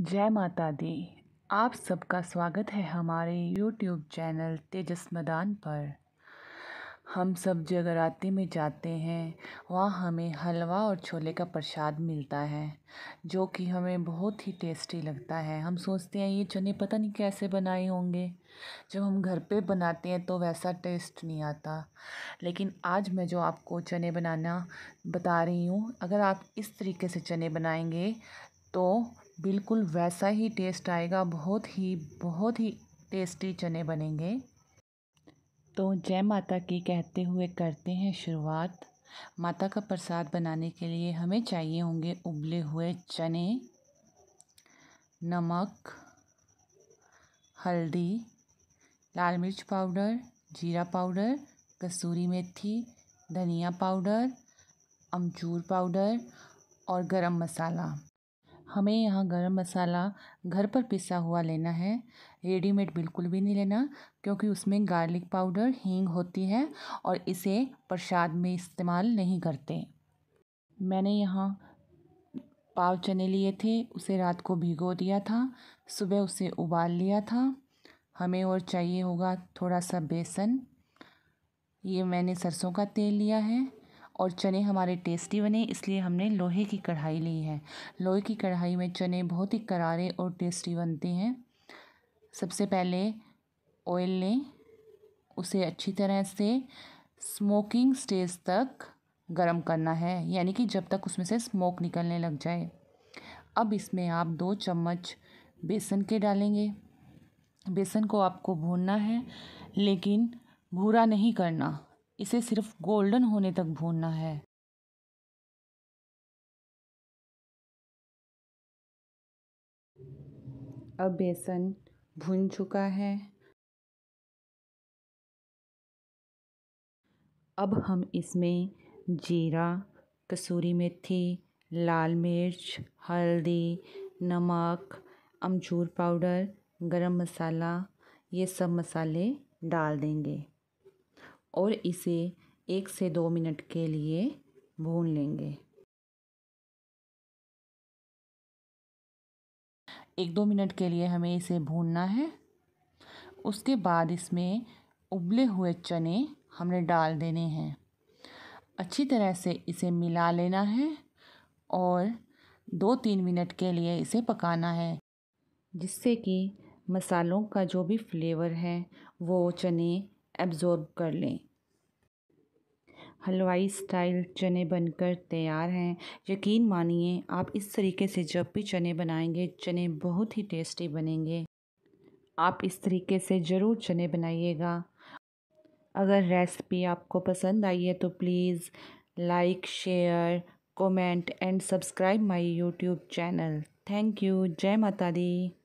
जय माता दी आप सबका स्वागत है हमारे यूट्यूब चैनल तेजस मैदान पर हम सब जगराती में जाते हैं वहाँ हमें हलवा और छोले का प्रसाद मिलता है जो कि हमें बहुत ही टेस्टी लगता है हम सोचते हैं ये चने पता नहीं कैसे बनाए होंगे जब हम घर पे बनाते हैं तो वैसा टेस्ट नहीं आता लेकिन आज मैं जो आपको चने बनाना बता रही हूँ अगर आप इस तरीके से चने बनाएंगे तो बिल्कुल वैसा ही टेस्ट आएगा बहुत ही बहुत ही टेस्टी चने बनेंगे तो जय माता की कहते हुए करते हैं शुरुआत माता का प्रसाद बनाने के लिए हमें चाहिए होंगे उबले हुए चने नमक हल्दी लाल मिर्च पाउडर जीरा पाउडर कसूरी मेथी धनिया पाउडर अमचूर पाउडर और गरम मसाला हमें यहाँ गरम मसाला घर पर पिसा हुआ लेना है रेडीमेड बिल्कुल भी नहीं लेना क्योंकि उसमें गार्लिक पाउडर हींग होती है और इसे प्रसाद में इस्तेमाल नहीं करते मैंने यहाँ पाव चने लिए थे उसे रात को भिगो दिया था सुबह उसे उबाल लिया था हमें और चाहिए होगा थोड़ा सा बेसन ये मैंने सरसों का तेल लिया है और चने हमारे टेस्टी बने इसलिए हमने लोहे की कढ़ाई ली है लोहे की कढ़ाई में चने बहुत ही करारे और टेस्टी बनते हैं सबसे पहले ऑयल लें उसे अच्छी तरह से स्मोकिंग स्टेज तक गरम करना है यानी कि जब तक उसमें से स्मोक निकलने लग जाए अब इसमें आप दो चम्मच बेसन के डालेंगे बेसन को आपको भूनना है लेकिन भूरा नहीं करना इसे सिर्फ गोल्डन होने तक भूनना है अब बेसन भुन चुका है अब हम इसमें जीरा कसूरी मेथी लाल मिर्च हल्दी नमक अमचूर पाउडर गरम मसाला ये सब मसाले डाल देंगे और इसे एक से दो मिनट के लिए भून लेंगे एक दो मिनट के लिए हमें इसे भूनना है उसके बाद इसमें उबले हुए चने हमने डाल देने हैं अच्छी तरह से इसे मिला लेना है और दो तीन मिनट के लिए इसे पकाना है जिससे कि मसालों का जो भी फ्लेवर है वो चने एब्ज़ॉर्ब कर लें हलवाई स्टाइल चने बनकर तैयार हैं यकीन मानिए आप इस तरीके से जब भी चने बनाएंगे चने बहुत ही टेस्टी बनेंगे आप इस तरीके से ज़रूर चने बनाइएगा अगर रेसिपी आपको पसंद आई है तो please like share comment and subscribe my YouTube channel thank you जय माता दी